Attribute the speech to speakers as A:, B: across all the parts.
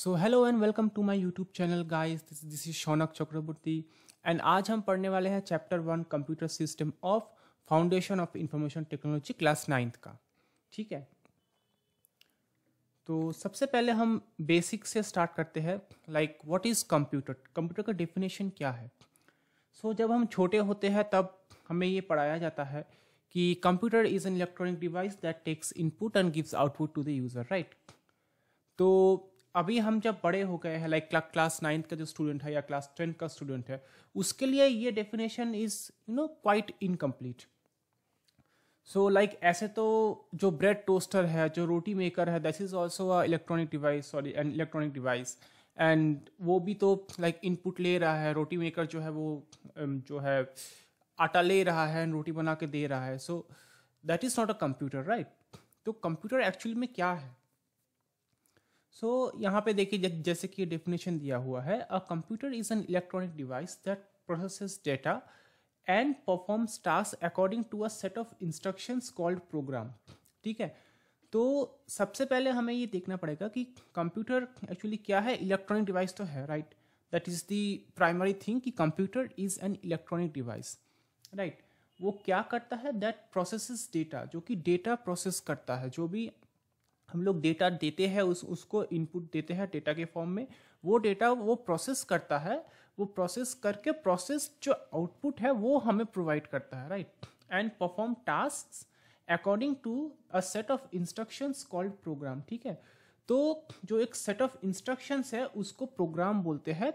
A: so hello and welcome to my YouTube channel guys this is Shaunak Chakraborty and आज हम पढ़ने वाले हैं chapter one computer system of foundation of information technology class ninth का ठीक है तो सबसे पहले हम बेसिक से स्टार्ट करते हैं like what is computer computer का डेफिनेशन क्या है सो so, जब हम छोटे होते हैं तब हमें ये पढ़ाया जाता है कि computer is an electronic device that takes input and gives output to the user right तो अभी हम जब बड़े हो गए हैं लाइक क्लास नाइन्थ का जो स्टूडेंट है या क्लास टेंथ का स्टूडेंट है उसके लिए ये definition is you know quite incomplete so like ऐसे तो जो ब्रेड टोस्टर है जो रोटी मेकर है that is also a electronic device sorry an electronic device and वो भी तो लाइक like, इनपुट ले रहा है रोटी मेकर जो है वो um, जो है आटा ले रहा है एंड रोटी बना के दे रहा है so that is not a computer right तो कंप्यूटर एक्चुअली में क्या है सो so, यहाँ पे देखिए जैसे कि डेफिनेशन दिया हुआ है a computer is an electronic device that processes data and performs task according to a set of instructions called program ठीक है तो सबसे पहले हमें ये देखना पड़ेगा कि कंप्यूटर एक्चुअली क्या है इलेक्ट्रॉनिक डिवाइस तो है right that is the primary thing कि computer is an electronic device right वो क्या करता है दैट प्रोसेस डेटा जो कि डेटा प्रोसेस करता है जो भी हम लोग डेटा देते हैं उस उसको इनपुट देते हैं डेटा के फॉर्म में वो डेटा वो प्रोसेस करता है वो प्रोसेस करके प्रोसेस जो आउटपुट है वो हमें प्रोवाइड करता है right and perform task according to a set of instructions called program ठीक है तो जो एक सेट ऑफ इंस्ट्रक्शंस है उसको प्रोग्राम बोलते हैं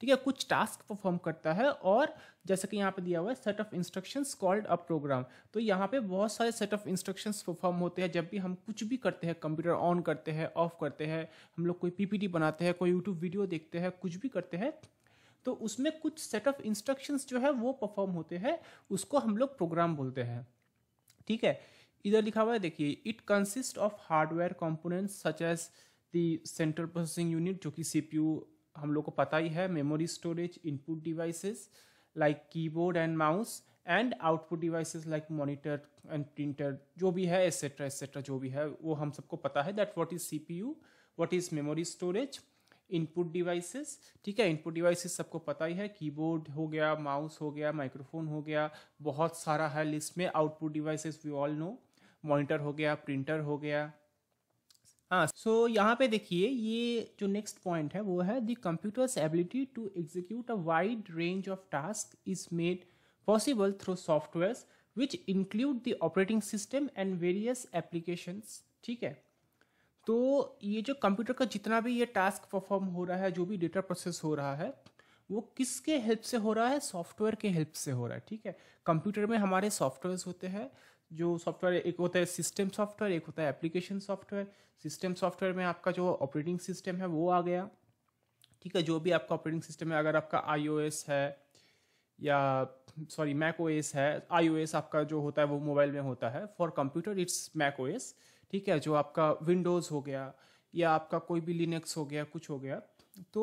A: ठीक है कुछ टास्क परफॉर्म करता है और जैसे कि यहाँ पे दिया हुआ है set of instructions called a program तो यहाँ पे बहुत सारे सेट ऑफ इंस्ट्रक्शंस परफॉर्म होते हैं जब भी हम कुछ भी करते हैं कंप्यूटर ऑन करते हैं ऑफ करते हैं हम लोग कोई पीपीटी बनाते हैं कोई यूट्यूब वीडियो देखते हैं कुछ भी करते हैं तो उसमें कुछ सेट ऑफ इंस्ट्रक्शंस जो है वो परफॉर्म होते हैं उसको हम लोग प्रोग्राम बोलते हैं ठीक है इधर लिखा हुआ है देखिए it consist of hardware component such as the central processing unit जो कि सीपीयू हम लोग को पता ही है memory storage input devices like keyboard and mouse and output devices like monitor and printer जो भी है एसेट्रा एसेट्रा जो भी है वो हम सबको पता है that what is CPU what is memory storage input devices ठीक है इनपुट डिवाइसेस सबको पता ही है कीबोर्ड हो गया माउस हो गया माइक्रोफोन हो गया बहुत सारा है लिस्ट में output devices we all know monitor हो गया प्रिंटर हो गया हाँ सो so यहाँ पे देखिए ये जो नेक्स्ट पॉइंट है वो है the computer's ability to execute a wide range of task is made possible through software which include the operating system and various applications ठीक है तो ये जो कंप्यूटर का जितना भी ये टास्क परफॉर्म हो रहा है जो भी डेटा प्रोसेस हो रहा है वो किसके हेल्प से हो रहा है सॉफ्टवेयर के हेल्प से हो रहा है ठीक है कंप्यूटर में हमारे सॉफ्टवेयर्स होते हैं जो सॉफ्टवेयर एक होता है सिस्टम सॉफ्टवेयर एक होता है एप्लीकेशन सॉफ्टवेयर सिस्टम सॉफ्टवेयर में आपका जो ऑपरेटिंग सिस्टम है वो आ गया ठीक है जो भी आपका ऑपरेटिंग सिस्टम है अगर आपका आई है या सॉरी मैक ओ है आई आपका जो होता है वो मोबाइल में होता है for computer it's Mac O ठीक है जो आपका विंडोज़ हो गया या आपका कोई भी लिनक्स हो गया कुछ हो गया तो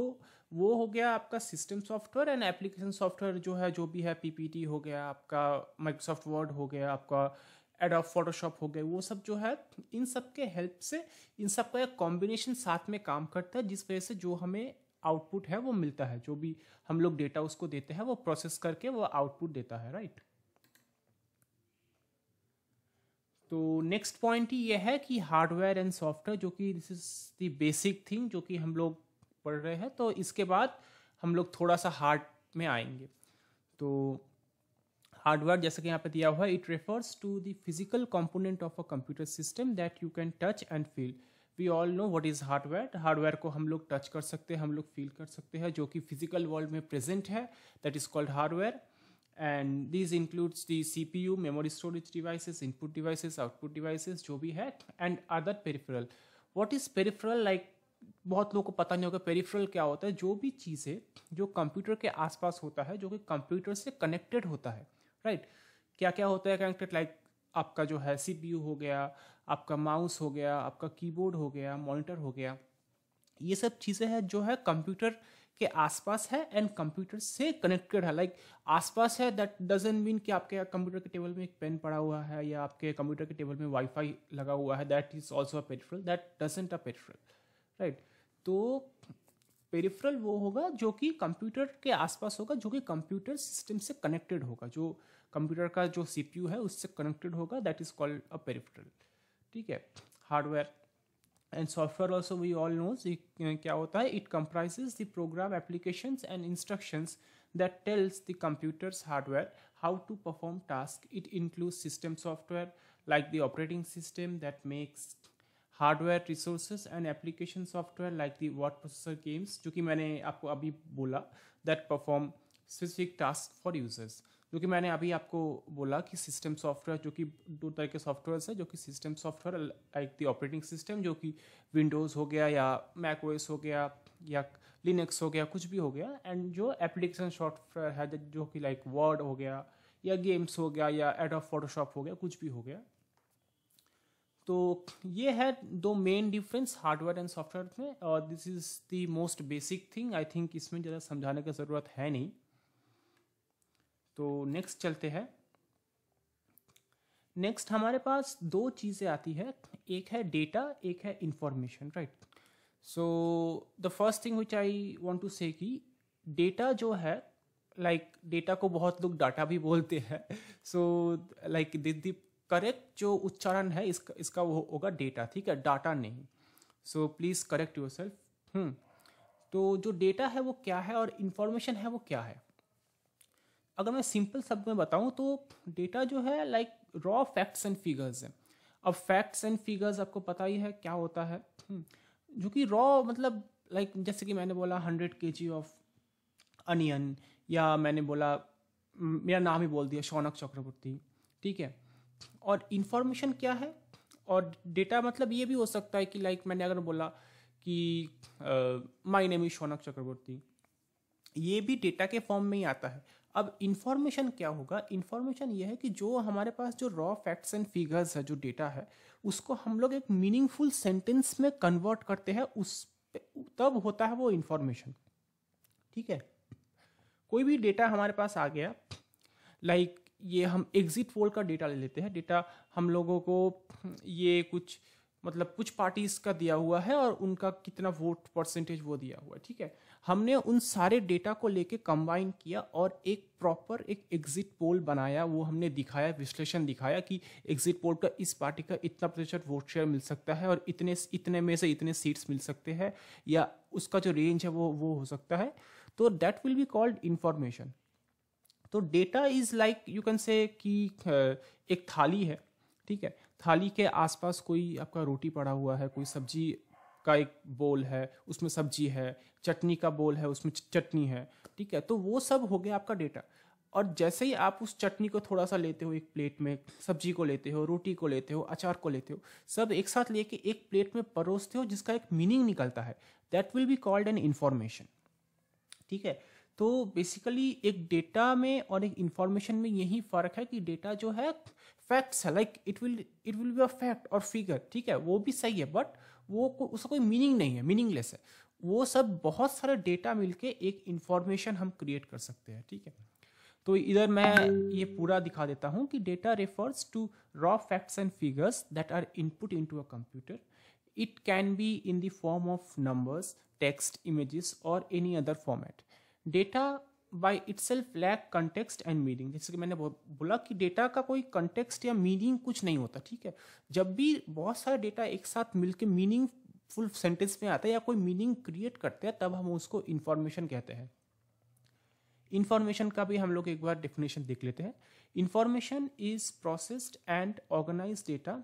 A: वो हो गया आपका system software and application software जो है जो भी है पीपीटी हो गया आपका माइक्रोसॉफ्ट वर्ड हो गया आपका एडोब फोटोशॉप हो गए वो सब जो है इन सब के हेल्प से इन सब का एक कॉम्बिनेशन साथ में काम करता है जिस वजह से जो हमें आउटपुट है वो मिलता है जो भी हम लोग डेटा उसको देते हैं वो प्रोसेस करके वो आउटपुट देता है राइट तो नेक्स्ट पॉइंट ही ये है कि हार्डवेयर एंड सॉफ्टवेयर जो कि this is the basic thing जो कि हम लोग पढ़ रहे हैं तो इसके बाद हम लोग थोड़ा सा हार्ड में आएंगे तो हार्डवेयर जैसे कि यहाँ पे दिया हुआ है it refers to the physical component of a computer system that you can touch and feel we all know what is hardware hardware को हम लोग टच कर सकते हैं हम लोग फील कर सकते हैं जो कि फिजिकल वर्ल्ड में प्रेजेंट है that is called hardware and this includes the C P U memory storage devices input devices output devices जो भी है and other peripheral what is peripheral like बहुत लोगों को पता नहीं होगा पेरीफरल क्या होता है जो भी चीज़ें जो कंप्यूटर के आसपास होता है जो कि कंप्यूटर से कनेक्टेड होता है राइट क्या क्या होता है कनेक्टेड लाइक आपका जो है सी हो गया आपका माउस हो गया आपका कीबोर्ड हो गया मॉनिटर हो गया ये सब चीज़ें हैं जो है कंप्यूटर के आसपास है एंड कंप्यूटर से कनेक्टेड है लाइक like, आसपास है दैट डजेंट मीन कि आपके कंप्यूटर के टेबल में एक पेन पड़ा हुआ है या आपके कंप्यूटर के टेबल में वाईफाई लगा हुआ है that is also a peripheral that doesn't a peripheral right तो पेरिफेरल वो होगा जो कि कंप्यूटर के आसपास होगा जो कि कंप्यूटर सिस्टम से कनेक्टेड होगा जो कंप्यूटर का जो सी है उससे कनेक्टेड होगा that is called a peripheral ठीक है hardware and software also we all knows क्या होता है it comprises the program application and instructions that tells the computer's hardware how to perform task it includes system software like the operating system that makes hardware resources and application software like the word processor games जो कि मैंने आपको अभी बोला that perform specific task for users जो कि मैंने अभी आपको बोला कि सिस्टम सॉफ्टवेयर जो कि दो तरह के सॉफ्टवेयर है जो कि system software like the operating system जो कि विंडोज़ हो गया या मैक ओएस हो गया या लिनक्स हो गया कुछ भी हो गया एंड जो एप्लीकेशन सॉफ्टवेयर है जो कि लाइक वर्ड हो गया या गेम्स हो गया या एड ऑफ फोटोशॉप हो गया कुछ भी हो गया तो ये है दो main difference hardware and software में और this is the most basic thing I think इसमें ज़्यादा समझाने की ज़रूरत है नहीं तो नेक्स्ट चलते हैं नेक्स्ट हमारे पास दो चीज़ें आती है एक है डेटा एक है information right so the first thing which I want to say कि डेटा जो है लाइक like, डेटा को बहुत लोग डाटा भी बोलते हैं सो लाइक द करेक्ट जो उच्चारण है इसका इसका वो होगा डेटा ठीक है डाटा नहीं so please correct yourself तो जो डेटा है वो क्या है और इन्फॉर्मेशन है वो क्या है अगर मैं सिंपल शब्द में बताऊँ तो डेटा जो है like raw facts and figures है अब फैक्ट्स एंड फिगर्स आपको पता ही है क्या होता है हम्म, जो कि रॉ मतलब लाइक like, जैसे कि मैंने बोला हंड्रेड के जी ऑफ अनियन या मैंने बोला मेरा नाम ही बोल दिया शौनक चक्रवर्ती ठीक है और इन्फॉर्मेशन क्या है और डेटा मतलब ये भी हो सकता है कि लाइक like मैंने अगर बोला कि my name is Shaunak Chakraborty ये भी डेटा के फॉर्म में ही आता है अब इन्फॉर्मेशन क्या होगा इन्फॉर्मेशन ये है कि जो हमारे पास जो रॉ फैक्ट्स एंड फिगर्स है जो डेटा है उसको हम लोग एक मीनिंगफुल सेंटेंस में कन्वर्ट करते हैं उस तब होता है वो इन्फॉर्मेशन ठीक है कोई भी डेटा हमारे पास आ गया लाइक like ये हम एग्जिट पोल का डेटा ले लेते हैं डेटा हम लोगों को ये कुछ मतलब कुछ पार्टीज का दिया हुआ है और उनका कितना वोट परसेंटेज वो दिया हुआ है ठीक है हमने उन सारे डेटा को लेके कंबाइन किया और एक प्रॉपर एक एग्जिट पोल बनाया वो हमने दिखाया विश्लेषण दिखाया कि एग्जिट पोल का इस पार्टी का इतना प्रतिशत वोट शेयर मिल सकता है और इतने इतने में से इतने सीट्स मिल सकते हैं या उसका जो रेंज है वो वो हो सकता है तो that will be called information तो data is like you can say कि एक थाली है ठीक है थाली के आसपास कोई आपका रोटी पड़ा हुआ है कोई सब्जी का एक बोल है उसमें सब्जी है चटनी का बोल है उसमें चटनी है ठीक है तो वो सब हो गया आपका डेटा और जैसे ही आप उस चटनी को थोड़ा सा लेते हो एक प्लेट में सब्जी को लेते हो रोटी को लेते हो अचार को लेते हो सब एक साथ लेके एक प्लेट में परोसते हो जिसका एक मीनिंग निकलता है that will be called an information ठीक है तो बेसिकली एक डेटा में और एक इन्फॉर्मेशन में यही फ़र्क है कि डेटा जो है फैक्ट्स है like it will it will be a fact और फिगर ठीक है वो भी सही है बट वो को, उसका कोई मीनिंग नहीं है मीनिंगलेस है वो सब बहुत सारे डेटा मिलके एक इंफॉर्मेशन हम क्रिएट कर सकते हैं ठीक है तो इधर मैं ये पूरा दिखा देता हूँ कि data refers to raw facts and figures that are input to a computer it can be in the form of numbers text images और any other format data by itself lack context and meaning जैसे कि मैंने बोला कि data का कोई context या meaning कुछ नहीं होता ठीक है जब भी बहुत सारा डेटा एक साथ मिलकर मीनिंग फुल सेंटेंस में आता है या कोई मीनिंग क्रिएट करते हैं तब हम उसको इन्फॉर्मेशन कहते हैं इन्फॉर्मेशन का भी हम लोग एक बार डेफिनेशन देख लेते हैं information is processed and organize data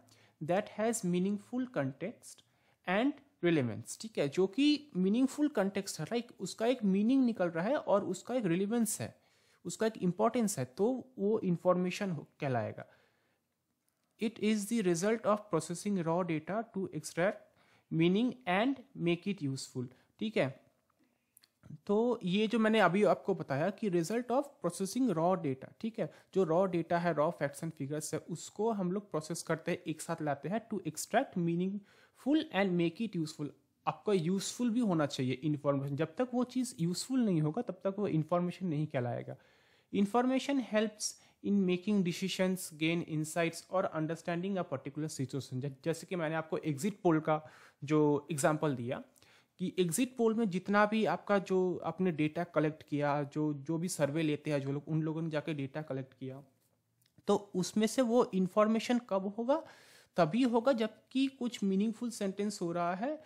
A: that has meaningful context and relevance ठीक है जो कि मीनिंगफुल कंटेक्स्ट है लाइक उसका एक मीनिंग निकल रहा है और उसका एक रिलेवेंस है उसका एक इम्पॉर्टेंस है तो वो इन्फॉर्मेशन कहलाएगा it is the result of processing raw data to extract meaning and make it useful ठीक है तो ये जो मैंने अभी आपको बताया कि result of processing raw data ठीक है जो रॉ डेटा है रॉ फैक्ट्स एंड फिगर्स है उसको हम लोग प्रोसेस करते हैं एक साथ लाते हैं to extract meaningful and make it useful आपका यूजफुल भी होना चाहिए इन्फॉर्मेशन जब तक वो चीज़ यूजफुल नहीं होगा तब तक वो इन्फॉर्मेशन नहीं कहलाएगा information helps in making decisions gain insights और अंडरस्टैंडिंग अ पर्टिकुलर सिचुएशन जैसे कि मैंने आपको एग्जिट पोल का जो एग्जाम्पल दिया कि एग्जिट पोल में जितना भी आपका जो आपने डेटा कलेक्ट किया जो जो भी सर्वे लेते हैं जो लोग उन लोगों ने जाके डेटा कलेक्ट किया तो उसमें से वो इन्फॉर्मेशन कब होगा तभी होगा जबकि कुछ मीनिंगफुल सेंटेंस हो रहा है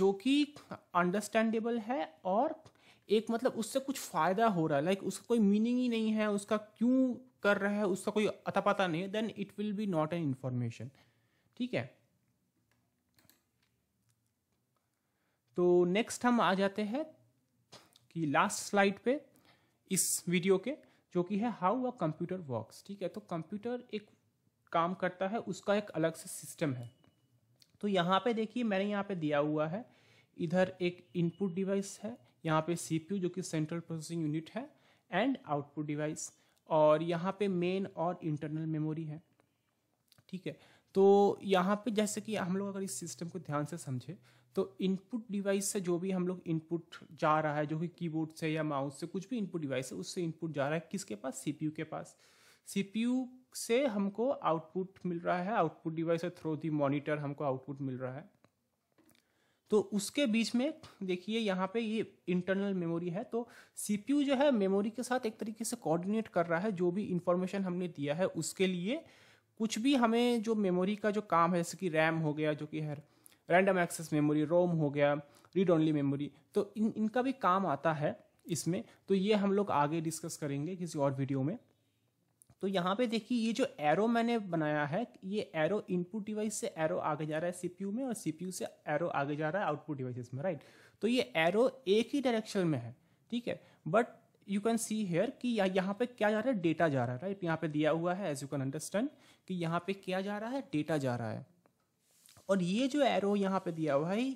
A: जो कि अंडरस्टैंडेबल है और एक मतलब उससे कुछ फ़ायदा हो रहा है लाइक उसका कोई मीनिंग ही नहीं है उसका क्यों कर रहा है उसका कोई अता पता नहीं है then it will be not an information ठीक है तो नेक्स्ट हम आ जाते हैं कि लास्ट स्लाइड पे इस वीडियो के जो कि है हाउ अ कंप्यूटर वर्क्स ठीक है तो कंप्यूटर एक काम करता है उसका एक अलग से सिस्टम है तो यहाँ पे देखिए मैंने यहाँ पे दिया हुआ है इधर एक इनपुट डिवाइस है यहाँ पे सीपीयू जो कि सेंट्रल प्रोसेसिंग यूनिट है एंड आउटपुट डिवाइस और यहाँ पे मेन और इंटरनल मेमोरी है ठीक है तो यहाँ पे जैसे कि हम लोग अगर इस सिस्टम को ध्यान से समझे तो इनपुट डिवाइस से जो भी हम लोग इनपुट जा रहा है जो कि कीबोर्ड से या माउस से कुछ भी इनपुट डिवाइस है उससे इनपुट जा रहा है किसके पास सीपीयू के पास सीपीयू से हमको आउटपुट मिल रहा है output device through the monitor हमको आउटपुट मिल रहा है तो उसके बीच में देखिए यहाँ पे ये इंटरनल मेमोरी है तो सीपीयू जो है मेमोरी के साथ एक तरीके से कोऑर्डिनेट कर रहा है जो भी इंफॉर्मेशन हमने दिया है उसके लिए कुछ भी हमें जो मेमोरी का जो काम है जैसे कि रैम हो गया जो कि है रैंडम एक्सेस मेमोरी रोम हो गया रीड ओनली मेमोरी तो इन इनका भी काम आता है इसमें तो ये हम लोग आगे डिस्कस करेंगे किसी और वीडियो में तो यहाँ पे देखिए ये जो एरो मैंने बनाया है ये एरो इनपुट डिवाइस से एरो आगे जा रहा है सीपीयू में और सीपीयू से एरो आगे जा रहा है आउटपुट डिवाइसेस में राइट तो ये एरो एक ही डायरेक्शन में है ठीक है but you can see here कि यह, यहाँ पे क्या जा रहा है डेटा जा रहा है राइट यहाँ पे दिया हुआ है एज यू कैन अंडरस्टैंड कि यहाँ पे क्या जा रहा है डेटा जा रहा है और ये जो एरो यहाँ पे दिया हुआ है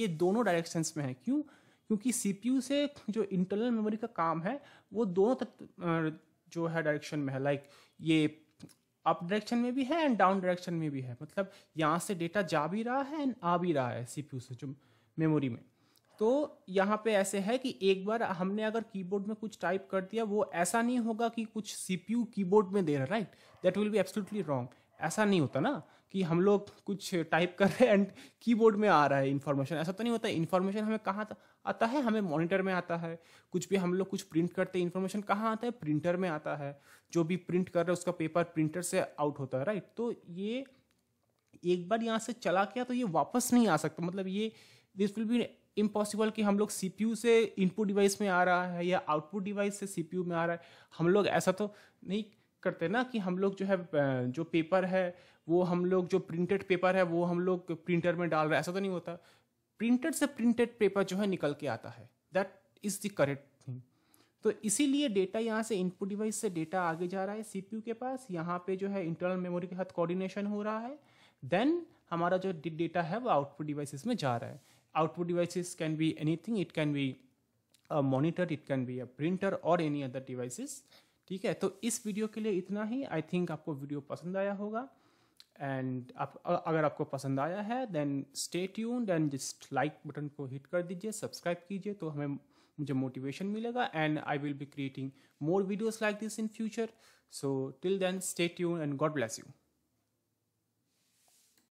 A: ये दोनों डायरेक्शन में है क्यों क्योंकि सीपीयू से जो इंटरनल मेमोरी का काम है वो दोनों जो है डायरेक्शन में है लाइक like, ये अप डायरेक्शन में भी है एंड डाउन डायरेक्शन में भी है मतलब यहाँ से डेटा जा भी रहा है एंड आ भी रहा है सीपीयू से जो मेमोरी में तो यहाँ पे ऐसे है कि एक बार हमने अगर कीबोर्ड में कुछ टाइप कर दिया वो ऐसा नहीं होगा कि कुछ सीपीयू कीबोर्ड में दे रहा right that will be absolutely wrong ऐसा नहीं होता ना कि हम लोग कुछ टाइप कर रहे हैं एंड कीबोर्ड में आ रहा है इन्फॉर्मेशन ऐसा तो नहीं होता इन्फॉर्मेशन हमें कहाँ आता है हमें मॉनिटर में आता है कुछ भी हम लोग कुछ प्रिंट करते हैं इन्फॉर्मेशन कहाँ आता है प्रिंटर में आता है जो भी प्रिंट कर रहा है उसका पेपर प्रिंटर से आउट होता है राइट तो ये एक बार यहाँ से चला गया तो ये वापस नहीं आ सकता मतलब ये दिस विल बी इम्पॉसिबल कि हम लोग सी से इनपुट डिवाइस में आ रहा है या आउटपुट डिवाइस से सी में आ रहा है हम लोग ऐसा तो नहीं करते ना कि हम लोग जो है जो पेपर है वो हम लोग जो प्रिंटेड पेपर है वो हम लोग प्रिंटर में डाल रहे हैं ऐसा तो नहीं होता प्रिंटेड से प्रिंटेड पेपर जो है निकल के आता है that is the correct thing तो इसीलिए डेटा यहाँ से इनपुट डिवाइस से डेटा आगे जा रहा है सीपीयू के पास यहाँ पे जो है इंटरनल मेमोरी के साथ कोऑर्डिनेशन हो रहा है देन हमारा जो डेटा है वो आउटपुट डिवाइसेस में जा रहा है output devices can be anything it can be monitor it can be a printer और एनी अदर other ठीक है तो इस वीडियो के लिए इतना ही आई थिंक आपको वीडियो पसंद आया होगा एंड आप अगर आपको पसंद आया है then stay tuned and just like button को हिट कर दीजिए सब्सक्राइब कीजिए तो हमें मुझे मोटिवेशन मिलेगा and I will be creating more videos like this in future so till then stay tune and God bless you